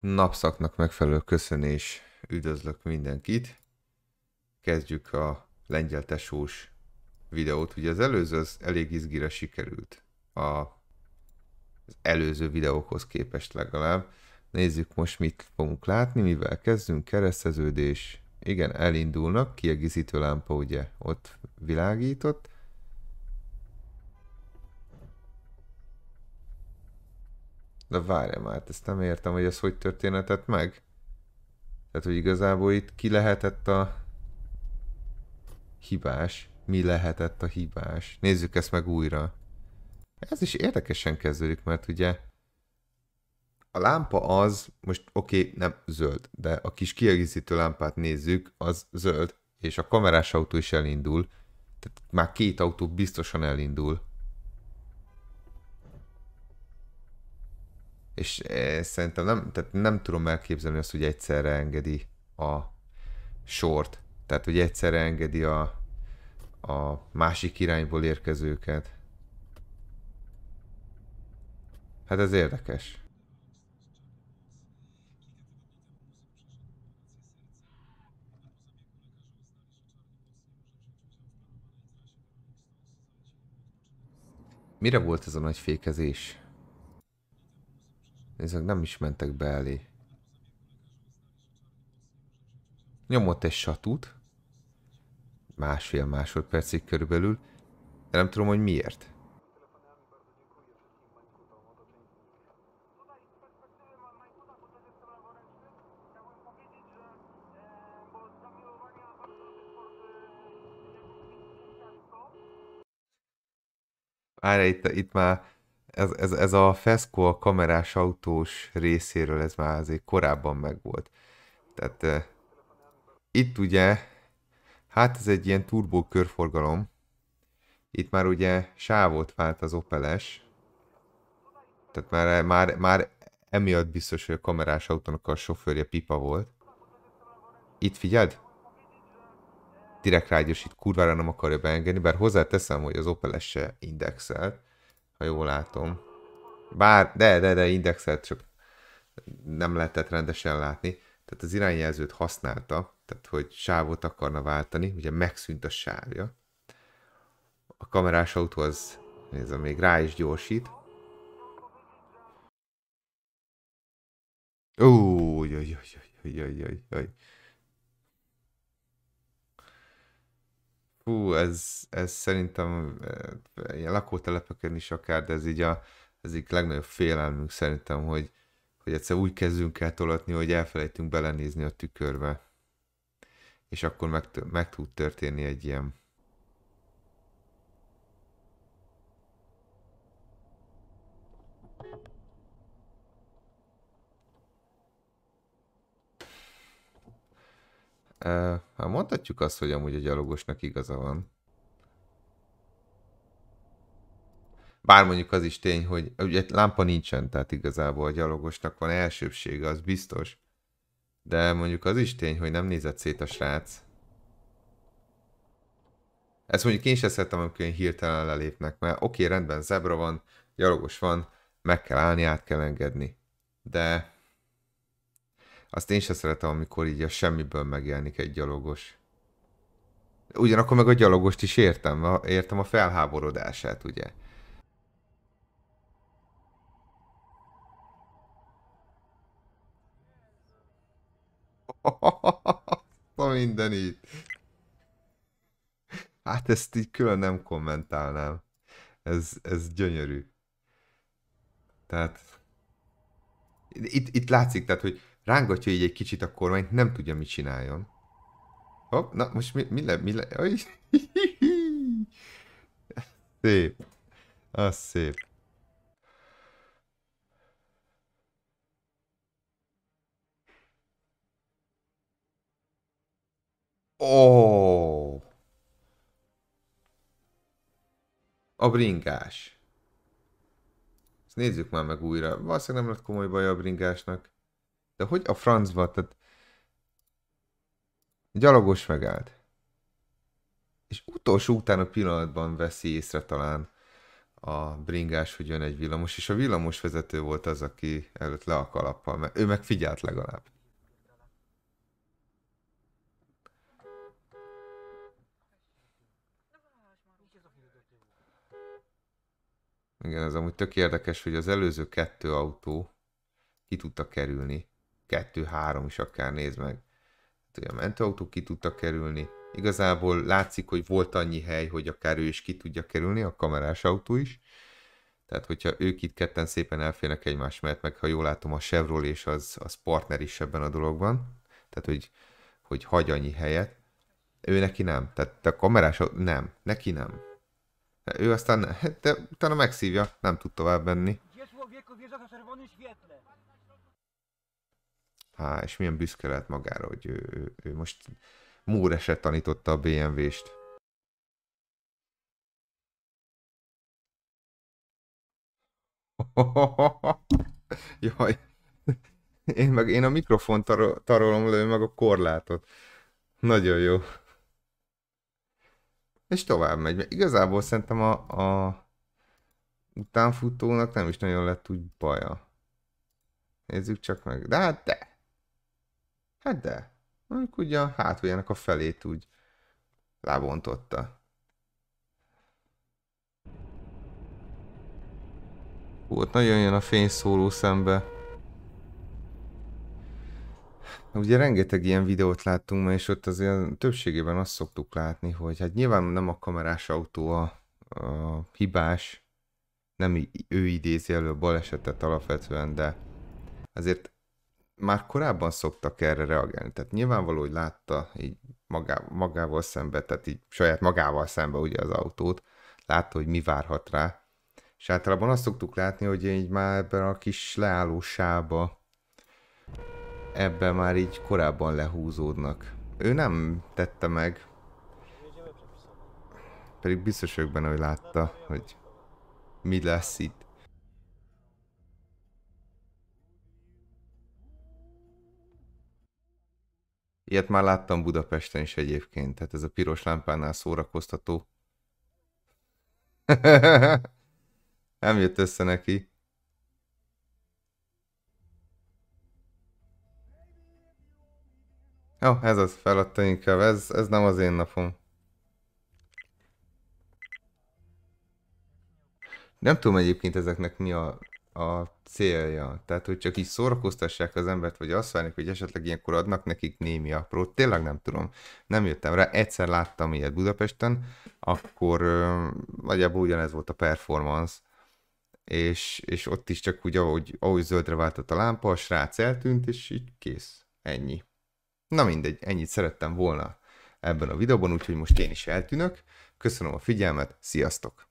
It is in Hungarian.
Napszaknak megfelelő köszönés, üdvözlök mindenkit. Kezdjük a lengyel tesós videót. Ugye az előző az elég izgira sikerült. A, az előző videókhoz képest legalább. Nézzük most mit fogunk látni, mivel kezdünk. Kereszteződés, igen, elindulnak, kiegészítő lámpa ugye ott világított. De várja már, ezt nem értem, hogy ez hogy történetett meg. Tehát, hogy igazából itt ki lehetett a hibás, mi lehetett a hibás. Nézzük ezt meg újra. Ez is érdekesen kezdődik, mert ugye a lámpa az, most oké, okay, nem zöld, de a kis kiegészítő lámpát nézzük, az zöld, és a kamerás autó is elindul, tehát már két autó biztosan elindul. és eh, szerintem nem, tehát nem tudom elképzelni azt, hogy egyszerre engedi a sort. Tehát, hogy egyszerre engedi a, a másik irányból érkezőket. Hát ez érdekes. Mire volt ez a nagy fékezés? Nézzük, nem is mentek be elé. Nyomott egy satút. Másfél másodpercig körülbelül. De nem tudom, hogy miért. Várj, itt, itt már ez, ez, ez a Fesco a kamerás autós részéről ez már azért korábban megvolt. Tehát eh, itt ugye, hát ez egy ilyen turbó körforgalom, itt már ugye sávot vált az Opeles, tehát már, már, már emiatt biztos, hogy a kamerás autónak a sofőrje pipa volt. Itt figyeld, direkt rágyosít, kurvára nem akarja beengedni, bár hozzáteszem, hogy az Opel se indexelt, ha jól látom. Bár, de, de, de indexet csak nem lehetett rendesen látni. Tehát az irányjelzőt használta, tehát hogy sávot akarna váltani, ugye megszűnt a sávja. A kamerás autó az, nézem, még rá is gyorsít. Ó, jaj, jaj, jaj, jaj, jaj, jaj. Fú, ez, ez szerintem ilyen lakótelepeken is akár, de ez így a ez így legnagyobb félelmünk szerintem, hogy, hogy egyszer úgy kezdünk el tolatni, hogy elfelejtünk belenézni a tükörbe. És akkor meg, meg tud történni egy ilyen Hát mondhatjuk azt, hogy amúgy a gyalogosnak igaza van. Bár mondjuk az is tény, hogy ugye lámpa nincsen, tehát igazából a gyalogosnak van elsőbsége, az biztos. De mondjuk az is tény, hogy nem nézett szét a srác. Ezt mondjuk én sem szeretem, amikor én hirtelen lelépnek, mert oké, okay, rendben, zebra van, gyalogos van, meg kell állni, át kell engedni. De azt én sem szeretem, amikor így a semmiből megjelenik egy gyalogos. Ugyanakkor meg a gyalogost is értem, értem a felháborodását, ugye? A minden itt. Hát ezt így külön nem kommentálnám. Ez, ez gyönyörű. Tehát itt, itt látszik, tehát, hogy rángatja így egy kicsit a kormányt, nem tudja, mit csináljon. Hopp, na most mi, mi le, mi le, oj. Szép. Az szép. Ó! Oh. A bringás. Ezt nézzük már meg újra. Valószínűleg nem lett komoly baj a bringásnak. De hogy a francba? Tehát gyalogos megállt. És utolsó után a pillanatban veszi észre talán a bringás, hogy jön egy villamos, és a villamos vezető volt az, aki előtt le a kalappal, mert ő meg figyelt legalább. Igen, ez amúgy tök érdekes, hogy az előző kettő autó ki tudta kerülni kettő-három is akár néz meg. Hát, a mentőautók ki tudtak kerülni. Igazából látszik, hogy volt annyi hely, hogy akár ő is ki tudja kerülni, a kamerás autó is. Tehát, hogyha ők itt ketten szépen elférnek egymás mellett, meg ha jól látom, a Chevrolet és az, az partner is ebben a dologban. Tehát, hogy, hogy hagy annyi helyet. Ő neki nem. Tehát a kamerás autó, nem. Neki nem. Ő aztán, hát, de utána megszívja, nem tud tovább menni. Há, és milyen büszke lehet magára, hogy ő, ő, ő most múreset tanította a BMW-st. Jaj, én meg én a mikrofon tarolom le, meg a korlátot. Nagyon jó. És tovább megy. Igazából szerintem a, a utánfutónak nem is nagyon lett úgy baja. Nézzük csak meg. De hát de! Hát de, mondjuk ugye a hátuljának a felét úgy lábontotta. Hú, ott nagyon jön a fényszóló szembe. Ugye rengeteg ilyen videót láttunk ma, és ott azért többségében azt szoktuk látni, hogy hát nyilván nem a kamerás autó a, a hibás, nem ő idézi elő a balesetet alapvetően, de azért már korábban szoktak erre reagálni. Tehát nyilvánvaló, hogy látta így magá, magával szembe, tehát így saját magával szembe ugye az autót, látta, hogy mi várhat rá. És általában azt szoktuk látni, hogy így már ebben a kis leállósába ebben már így korábban lehúzódnak. Ő nem tette meg, pedig biztos vagyok benne, hogy látta, hogy mi lesz itt. Ilyet már láttam Budapesten is egyébként, tehát ez a piros lámpánál szórakoztató. Nem jött össze neki. Jó, oh, ez az, feladta inkább, ez, ez nem az én napom. Nem tudom egyébként ezeknek mi a a célja. Tehát, hogy csak így szórakoztassák az embert, vagy azt várják, hogy esetleg ilyenkor adnak nekik némi aprót. Tényleg nem tudom. Nem jöttem rá. Egyszer láttam ilyet Budapesten, akkor nagyjából ugyanez volt a performance, és, és ott is csak úgy, ahogy, ahogy zöldre váltott a lámpa, a srác eltűnt, és így kész. Ennyi. Na mindegy, ennyit szerettem volna ebben a videóban, úgyhogy most én is eltűnök. Köszönöm a figyelmet, sziasztok!